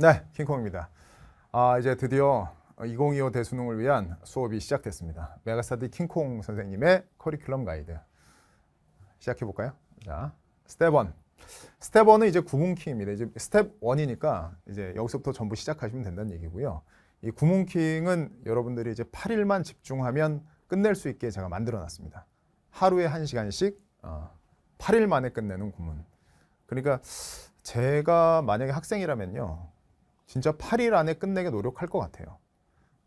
네, 킹콩입니다. 아, 이제 드디어 2025 대수능을 위한 수업이 시작됐습니다. 메가스터디 킹콩 선생님의 커리큘럼 가이드. 시작해 볼까요? 자, 스텝 1. 스텝 1은 이제 구문킹입니다. 이제 스텝 1이니까 이제 여기서부터 전부 시작하시면 된다는 얘기고요. 이 구문킹은 여러분들이 이제 8일만 집중하면 끝낼 수 있게 제가 만들어 놨습니다. 하루에 1시간씩 어, 8일 만에 끝내는 구문. 그러니까 제가 만약에 학생이라면요. 진짜 8일 안에 끝내게 노력할 것 같아요.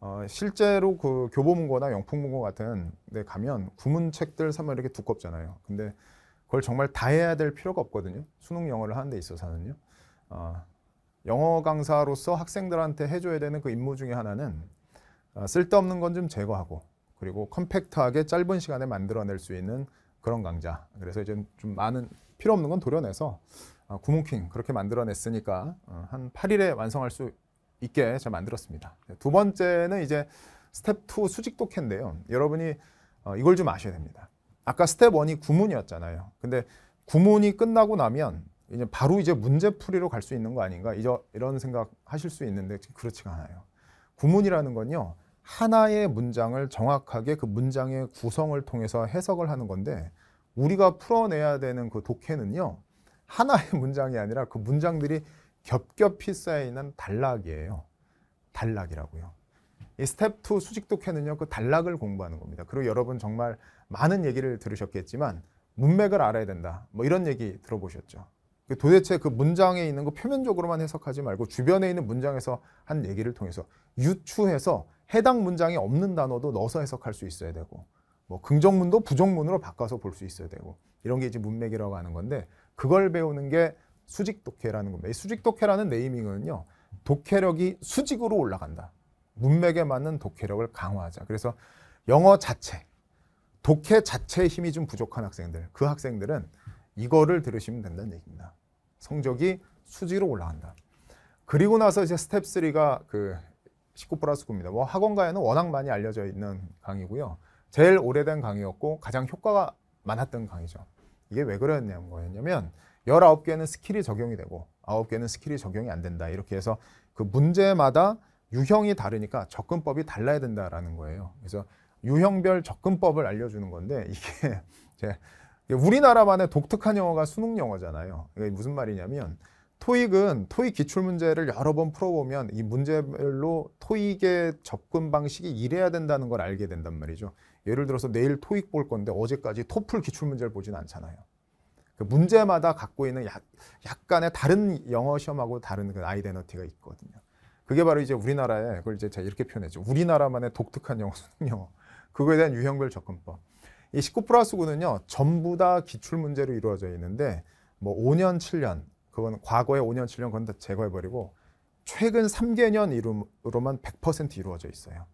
어, 실제로 그 교보문고나 영풍문고 같은 데 가면 구문책들 사면 이렇게 두껍잖아요. 근데 그걸 정말 다 해야 될 필요가 없거든요. 수능 영어를 하는 데 있어서는요. 어, 영어 강사로서 학생들한테 해줘야 되는 그 임무 중에 하나는 어, 쓸데없는 건 좀 제거하고 그리고 컴팩트하게 짧은 시간에 만들어낼 수 있는 그런 강좌. 그래서 이제 좀 많은 필요 없는 건 도려내서 어, 구멍킹 그렇게 만들어냈으니까 어, 한 8일에 완성할 수 있게 제가 만들었습니다. 네, 두 번째는 이제 스텝 2 수직 도해인데요 여러분이 어, 이걸 좀 아셔야 됩니다. 아까 스텝 1이 구문이었잖아요. 근데 구문이 끝나고 나면 이제 바로 이제 문제풀이로 갈 수 있는 거 아닌가 이런 생각 하실 수 있는데 그렇지가 않아요. 구문이라는 건요. 하나의 문장을 정확하게 그 문장의 구성을 통해서 해석을 하는 건데 우리가 풀어내야 되는 그 독해는요. 하나의 문장이 아니라 그 문장들이 겹겹이 쌓이는 단락이에요. 단락이라고요. 이 스텝 2 수직 독해는요. 그 단락을 공부하는 겁니다. 그리고 여러분 정말 많은 얘기를 들으셨겠지만 문맥을 알아야 된다. 뭐 이런 얘기 들어보셨죠. 그 도대체 그 문장에 있는 거 표면적으로만 해석하지 말고 주변에 있는 문장에서 한 얘기를 통해서 유추해서 해당 문장에 없는 단어도 넣어서 해석할 수 있어야 되고 뭐 긍정문도 부정문으로 바꿔서 볼 수 있어야 되고 이런 게 이제 문맥이라고 하는 건데 그걸 배우는 게 수직 독해라는 겁니다. 수직 독해라는 네이밍은요. 독해력이 수직으로 올라간다. 문맥에 맞는 독해력을 강화하자. 그래서 영어 자체, 독해 자체의 힘이 좀 부족한 학생들, 그 학생들은 이거를 들으시면 된다는 얘기입니다. 성적이 수직으로 올라간다. 그리고 나서 이제 스텝 3가 그19 플러스 9입니다. 뭐 학원가에는 워낙 많이 알려져 있는 강의고요. 제일 오래된 강의였고 가장 효과가 많았던 강의죠. 이게 왜 그랬냐는 거였냐면 19개는 스킬이 적용이 되고 9개는 스킬이 적용이 안 된다. 이렇게 해서 그 문제마다 유형이 다르니까 접근법이 달라야 된다라는 거예요. 그래서 유형별 접근법을 알려주는 건데 이게 우리나라만의 독특한 영어가 수능 영어잖아요. 이게 무슨 말이냐면 토익은 토익 기출문제를 여러 번 풀어보면 이 문제별로 토익의 접근 방식이 이래야 된다는 걸 알게 된단 말이죠. 예를 들어서 내일 토익 볼 건데 어제까지 토플 기출문제를 보진 않잖아요. 그 문제마다 갖고 있는 약, 간의 다른 영어 시험하고 다른 그아이덴티티가 있거든요. 그게 바로 이제 우리나라의 그걸 이제 제가 이렇게 표현했죠. 우리나라만의 독특한 영어 수능 영어. 그거에 대한 유형별 접근법. 이19 플러스 9는요. 전부 다 기출문제로 이루어져 있는데 뭐 5년, 7년 그건 과거의 5년, 7년 그건 다 제거해버리고 최근 3개년 이름으로만 100% 이루어져 있어요.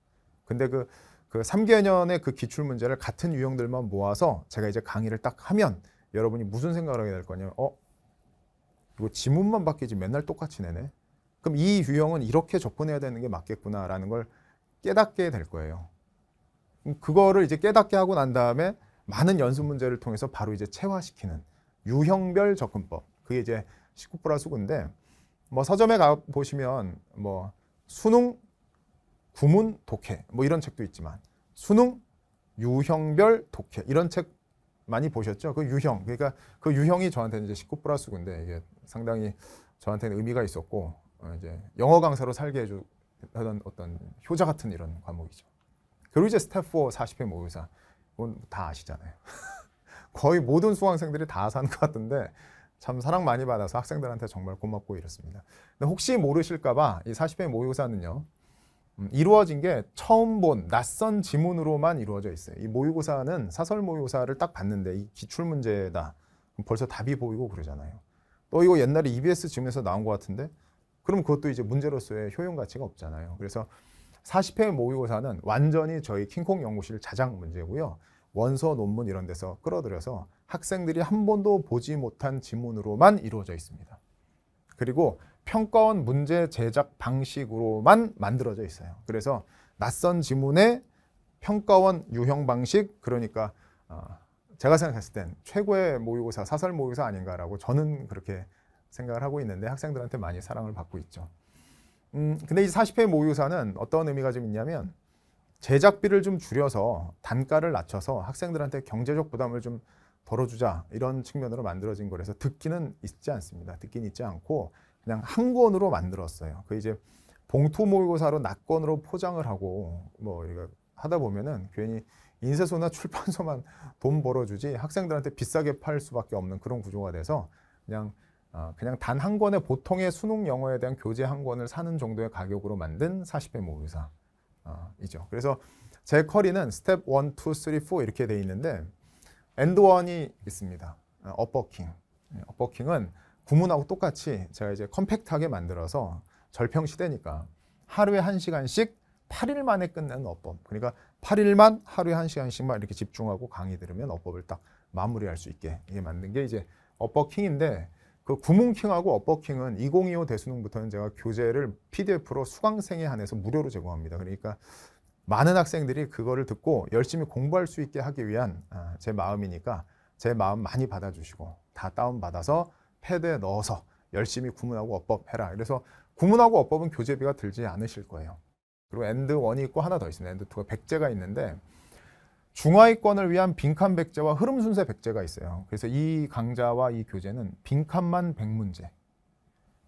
근데 그그 3개년의 그 기출 문제를 같은 유형들만 모아서 제가 이제 강의를 딱 하면 여러분이 무슨 생각을 하게 될 거냐면 어 이거 지문만 바뀌지 맨날 똑같이 내네. 그럼 이 유형은 이렇게 접근해야 되는 게 맞겠구나라는 걸 깨닫게 될 거예요. 그거를 이제 깨닫게 하고 난 다음에 많은 연습 문제를 통해서 바로 이제 체화시키는 유형별 접근법. 그게 이제 19 플러스 9인데 뭐 서점에 가 보시면 뭐 수능 부문 독해 뭐 이런 책도 있지만 수능 유형별 독해 이런 책 많이 보셨죠? 그 유형 그러니까 그 유형이 저한테는 이제 19 플러스 군데 이게 상당히 저한테는 의미가 있었고 어, 이제 영어 강사로 살게 해주 던 어떤 효자 같은 이런 과목이죠. 그리고 이제 스태프 40회 모의사 이건 다 아시잖아요. 거의 모든 수강생들이 다 사는 것 같은데 참 사랑 많이 받아서 학생들한테 정말 고맙고 이렇습니다. 근데 혹시 모르실까 봐 이 40회 모의고사는요. 음, 이루어진 게 처음 본 낯선 지문으로만 이루어져 있어요. 이 모의고사는 사설 모의고사를 딱 봤는데 이 기출 문제다. 벌써 답이 보이고 그러잖아요. 또 이거 옛날에 EBS 지문에서 나온 것 같은데 그럼 그것도 이제 문제로서의 효용 가치가 없잖아요. 그래서 40회 모의고사는 완전히 저희 킹콩 연구실 자작 문제고요. 원서 논문 이런 데서 끌어들여서 학생들이 한 번도 보지 못한 지문으로만 이루어져 있습니다. 그리고 평가원 문제 제작 방식으로만 만들어져 있어요. 그래서 낯선 지문의 평가원 유형 방식 그러니까 어, 제가 생각했을 땐 최고의 모의고사 사설 모의고사 아닌가라고 저는 그렇게 생각을 하고 있는데 학생들한테 많이 사랑을 받고 있죠. 음, 근데 이 40회 모의고사는 어떤 의미가 좀 있냐면 제작비를 좀 줄여서 단가를 낮춰서 학생들한테 경제적 부담을 좀 덜어주자 이런 측면으로 만들어진 거라서 듣기는 있지 않습니다. 듣기는 있지 않고 그냥 한 권으로 만들었어요. 그 이제 봉토 모의고사로 낙권으로 포장을 하고 뭐 하다 보면은 괜히 인쇄소나 출판소만 돈 벌어주지 학생들한테 비싸게 팔 수밖에 없는 그런 구조가 돼서 그냥 어, 그냥 단 한 권의 보통의 수능 영어에 대한 교재 한 권을 사는 정도의 가격으로 만든 40배 모의사이죠. 어, 그래서 제 커리는 스텝 1, 2, 3, 4 이렇게 돼 있는데 엔드 원이 있습니다. 어, 업킹 예, 업버킹은 구문하고 똑같이 제가 이제 컴팩트하게 만들어서 절평 시대니까 하루에 한시간씩 8일 만에 끝내는 어법. 그러니까 8일만 하루에 한시간씩만 이렇게 집중하고 강의 들으면 어법을 딱 마무리할 수 있게 이게 만든 게 이제 어법킹인데 그 구문킹하고 어법킹은 2025 대수능부터는 제가 교재를 PDF로 수강생에 한해서 무료로 제공합니다. 그러니까 많은 학생들이 그거를 듣고 열심히 공부할 수 있게 하기 위한 아, 제 마음이니까 제 마음 많이 받아주시고 다 다운받아서 패드에 넣어서 열심히 구문하고 어법 해라. 그래서 구문하고 어법은 교재비가 들지 않으실 거예요. 그리고 엔드 원이 있고 하나 더 있습니다. 엔드 투가 백제가 있는데 중화위권을 위한 빈칸 백제와 흐름 순세 백제가 있어요. 그래서 이 강좌와 이 교재는 빈칸만 백문제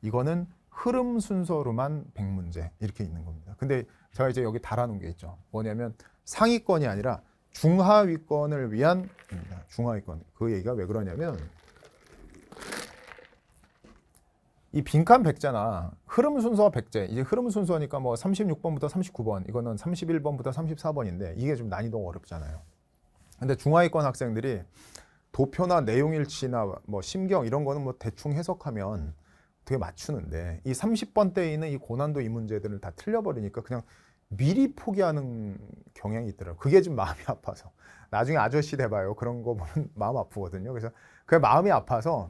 이거는 흐름 순서로만 백문제 이렇게 있는 겁니다. 근데 제가 이제 여기 달아놓은 게 있죠. 뭐냐면 상위권이 아니라 중하위권을 위한 중하위권. 그 얘기가 왜 그러냐면 이 빈칸 백제나 흐름 순서 백제 이제 흐름 순서니까 뭐 36번부터 39번 이거는 31번부터 34번인데 이게 좀 난이도가 어렵잖아요. 근데 중하위권 학생들이 도표나 내용일치나 뭐 심경 이런 거는 뭐 대충 해석하면 되게 맞추는데 이 30번대에 있는 이 고난도 이 문제들을 다 틀려버리니까 그냥 미리 포기하는 경향이 있더라고요. 그게 좀 마음이 아파서. 나중에 아저씨 돼봐요. 그런 거 보면 마음 아프거든요. 그래서 그게 마음이 아파서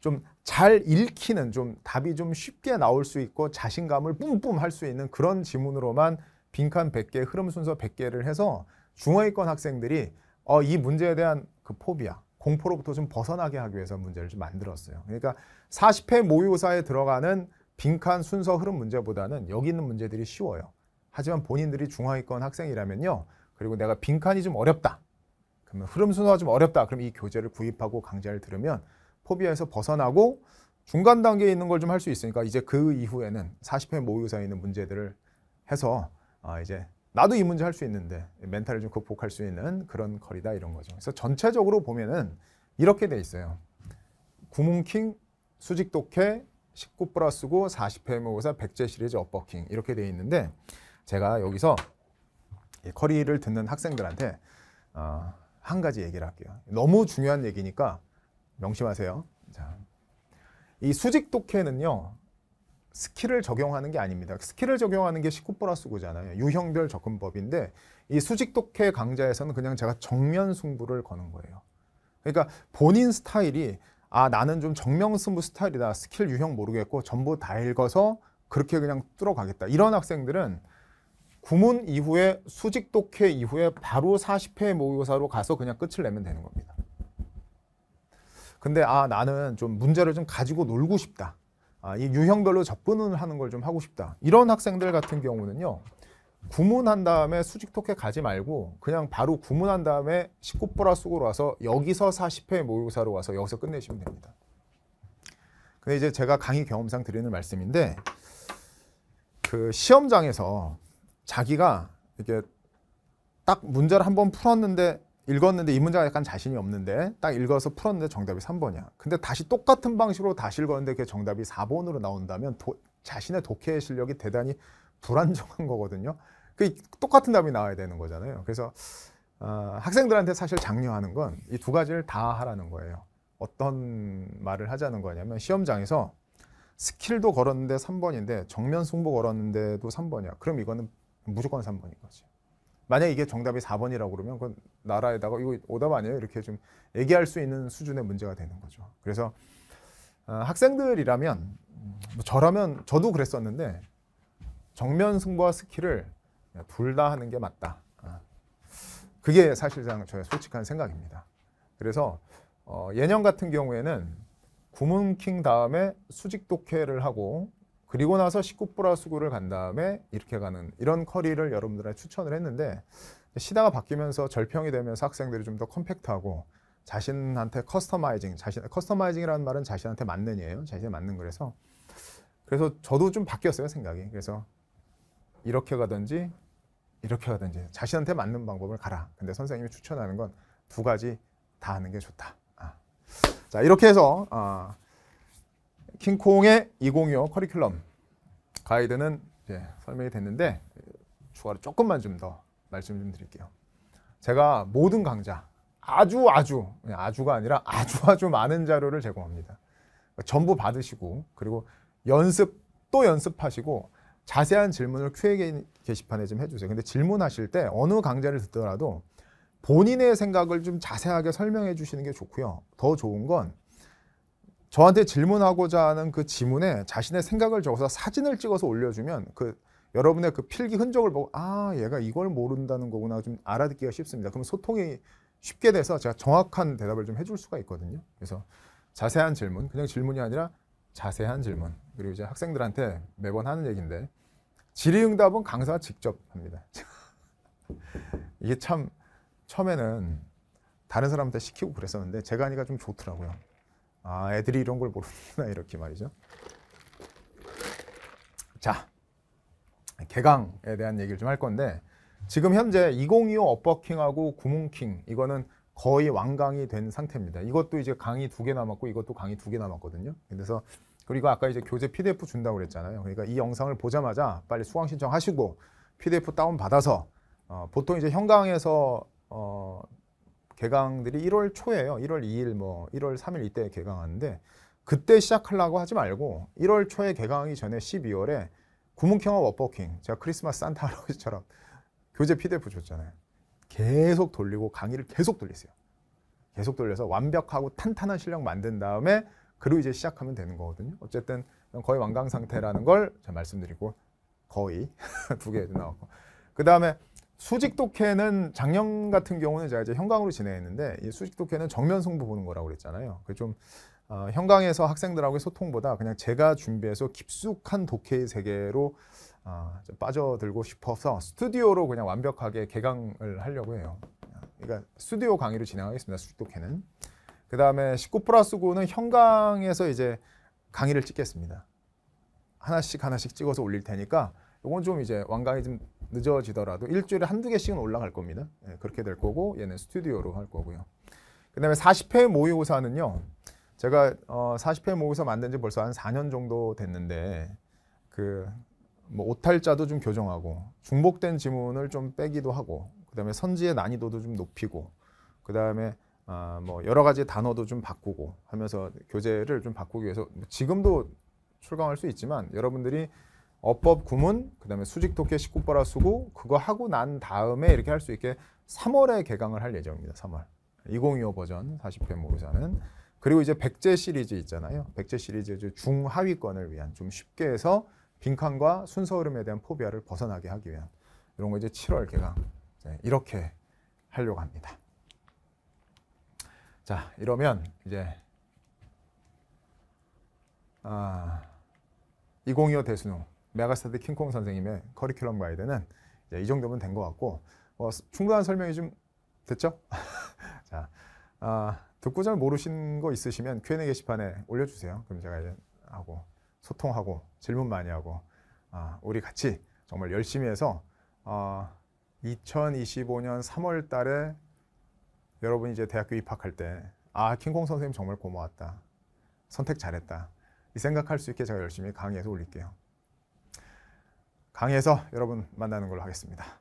좀잘 읽히는 좀 답이 좀 쉽게 나올 수 있고 자신감을 뿜뿜 할 수 있는 그런 지문으로만 빈칸 100개, 흐름 순서 100개를 해서 중어위권 학생들이 어, 이 문제에 대한 그 포비아, 공포로부터 좀 벗어나게 하기 위해서 문제를 좀 만들었어요. 그러니까 40회 모의고사에 들어가는 빈칸 순서 흐름 문제보다는 여기 있는 문제들이 쉬워요. 하지만 본인들이 중화위권 학생이라면요. 그리고 내가 빈칸이 좀 어렵다. 그러면 흐름 순서가 좀 어렵다. 그럼 이 교재를 구입하고 강좌를 들으면 포비아에서 벗어나고 중간 단계에 있는 걸 좀 할 수 있으니까 이제 그 이후에는 40회 모의고사에 있는 문제들을 해서 아 이제 나도 이 문제 할 수 있는데 멘탈을 좀 극복할 수 있는 그런 거리다 이런 거죠. 그래서 전체적으로 보면은 이렇게 돼 있어요. 구문킹, 수직독해, 19 플러스 고 40회 모의고사, 100제 시리즈 업버킹 이렇게 돼 있는데 제가 여기서 커리를 듣는 학생들한테 어, 한 가지 얘기를 할게요. 너무 중요한 얘기니까 명심하세요. 자, 이 수직 독해는요. 스킬을 적용하는 게 아닙니다. 스킬을 적용하는 게19 플러스 9잖아요. 유형별 접근법인데 이 수직 독해 강좌에서는 그냥 제가 정면 승부를 거는 거예요. 그러니까 본인 스타일이 아 나는 좀 정면 승부 스타일이다. 스킬 유형 모르겠고 전부 다 읽어서 그렇게 그냥 뚫어가겠다. 이런 학생들은 구문 이후에 수직 독해 이후에 바로 40회 모의고사로 가서 그냥 끝을 내면 되는 겁니다. 근데 아 나는 좀 문제를 좀 가지고 놀고 싶다. 아, 이 유형별로 접근을 하는 걸 좀 하고 싶다. 이런 학생들 같은 경우는요. 구문한 다음에 수직 토해 가지 말고 그냥 바로 구문한 다음에 19보라 쓰고로 와서 여기서 40회 모의고사로 와서 여기서 끝내시면 됩니다. 근데 이제 제가 강의 경험상 드리는 말씀인데 그 시험장에서 자기가 이렇게 딱 문제를 한 번 풀었는데 읽었는데 이 문제가 약간 자신이 없는데 딱 읽어서 풀었는데 정답이 3번이야. 근데 다시 똑같은 방식으로 다시 읽었는데 그 정답이 4번으로 나온다면 도, 자신의 독해 실력이 대단히 불안정한 거거든요. 그 똑같은 답이 나와야 되는 거잖아요. 그래서 어, 학생들한테 사실 장려하는 건 이 두 가지를 다 하라는 거예요. 어떤 말을 하자는 거냐면 시험장에서 스킬도 걸었는데 3번인데 정면 승부 걸었는데도 3번이야. 그럼 이거는 무조건 3번인 거지. 만약 이게 정답이 4번이라고 그러면 그 나라에다가 이거 오답 아니에요? 이렇게 좀 얘기할 수 있는 수준의 문제가 되는 거죠. 그래서 어, 학생들이라면 뭐 저라면 저도 그랬었는데 정면 승부와 스킬을 둘 다 하는 게 맞다. 아, 그게 사실상 저의 솔직한 생각입니다. 그래서 어, 예년 같은 경우에는 구문킹 다음에 수직 독해를 하고 그리고 나서 19 플러스 9를 간 다음에 이렇게 가는 이런 커리를 여러분들한테 추천을 했는데 시대가 바뀌면서 절평이 되면서 학생들이 좀 더 컴팩트하고 자신한테 커스터마이징, 자신 커스터마이징이라는 말은 자신한테 맞는 이에요. 자신에 맞는 그래서 그래서 저도 좀 바뀌었어요 생각이. 그래서 이렇게 가든지 이렇게 가든지 자신한테 맞는 방법을 가라. 근데 선생님이 추천하는 건 두 가지 다 하는 게 좋다. 아. 자 이렇게 해서 아. 킹콩의 2025 커리큘럼 가이드는 이제 설명이 됐는데 추가로 조금만 좀 더 말씀 좀 드릴게요. 제가 모든 강좌 아주 아주 예, 아주가 아니라 아주 아주 많은 자료를 제공합니다. 전부 받으시고 그리고 연습 또 연습하시고 자세한 질문을 Q&A 게시판에 좀 해주세요. 근데 질문하실 때 어느 강좌를 듣더라도 본인의 생각을 좀 자세하게 설명해 주시는 게 좋고요. 더 좋은 건 저한테 질문하고자 하는 그 지문에 자신의 생각을 적어서 사진을 찍어서 올려주면 그 여러분의 그 필기 흔적을 보고 아 얘가 이걸 모른다는 거구나 좀 알아듣기가 쉽습니다. 그럼 소통이 쉽게 돼서 제가 정확한 대답을 좀 해줄 수가 있거든요. 그래서 자세한 질문, 그냥 질문이 아니라 자세한 질문 그리고 이제 학생들한테 매번 하는 얘기인데 질의응답은 강사가 직접 합니다. 이게 참 처음에는 다른 사람한테 시키고 그랬었는데 제가 하니까 좀 좋더라고요. 아, 애들이 이런 걸 모르는구나 이렇게 말이죠. 자, 개강에 대한 얘기를 좀 할 건데 지금 현재 2025 업버킹하고 구문킹 이거는 거의 완강이 된 상태입니다. 이것도 이제 강의 두개 남았고 이것도 강의 두개 남았거든요. 그래서 그리고 아까 이제 교재 PDF 준다고 그랬잖아요. 그러니까 이 영상을 보자마자 빨리 수강 신청하시고 PDF 다운 받아서 어, 보통 이제 현강에서 어, 개강들이 1월 초에요. 1월 2일 뭐 1월 3일 이때 개강하는데 그때 시작하려고 하지 말고 1월 초에 개강하기 전에 12월에 구문경화워퍼킹 제가 크리스마스 산타 할아버지처럼 교재 PDF 줬잖아요. 계속 돌리고 강의를 계속 돌리세요. 계속 돌려서 완벽하고 탄탄한 실력 만든 다음에 그리고 이제 시작하면 되는 거거든요. 어쨌든 거의 완강 상태라는 걸 제가 말씀드리고 거의 두개 나왔고 그 다음에 수직 독해는 작년 같은 경우는 제가 이제 현강으로 진행했는데 이 수직 독해는 정면 승부 보는 거라고 그랬잖아요. 그좀 어, 현강에서 학생들하고의 소통보다 그냥 제가 준비해서 깊숙한 독해의 세계로 어, 빠져들고 싶어서 스튜디오로 그냥 완벽하게 개강을 하려고 해요. 그러니까 스튜디오 강의로 진행하겠습니다. 수직 독해는. 그 다음에 19 플러스 9는 현강에서 이제 강의를 찍겠습니다. 하나씩 하나씩 찍어서 올릴 테니까 요건 좀 이제 완강이 좀 늦어지더라도 일주일에 한두 개씩은 올라갈 겁니다. 예, 그렇게 될 거고 얘는 스튜디오로 할 거고요. 그 다음에 40회 모의고사는요. 제가 어, 40회 모의고사 만든 지 벌써 한 4년 정도 됐는데 그 뭐 오탈자도 좀 교정하고 중복된 지문을 좀 빼기도 하고 그 다음에 선지의 난이도도 좀 높이고 그 다음에 어, 아, 뭐 여러 가지 단어도 좀 바꾸고 하면서 교재를 좀 바꾸기 위해서 뭐 지금도 출강할 수 있지만 여러분들이 어법 구문 그다음에 수직 도끼 19보라 수구, 그거 하고 난 다음에 이렇게 할 수 있게 3월에 개강을 할 예정입니다. 3월 2025 버전 40회 모르자는 그리고 이제 백제 시리즈 있잖아요. 백제 시리즈 중하위권을 위한 좀 쉽게 해서 빈칸과 순서 흐름에 대한 포비아를 벗어나게 하기 위한 이런 거 이제 7월 개강 이렇게 하려고 합니다. 자 이러면 이제 아, 2025 대수능 메가스터디 킹콩 선생님의 커리큘럼 가이드는 이 정도면 된 것 같고 어, 충분한 설명이 좀 됐죠? 자, 아, 듣고 잘 모르신 거 있으시면 Q&A 게시판에 올려주세요. 그럼 제가 이제 하고 소통하고 질문 많이 하고 아, 우리 같이 정말 열심히 해서 아, 2025년 3월 달에 여러분이 이제 대학교 입학할 때 아, 킹콩 선생님 정말 고마웠다. 선택 잘했다. 이 생각할 수 있게 제가 열심히 강의해서 올릴게요. 강의에서 여러분 만나는 걸로 하겠습니다.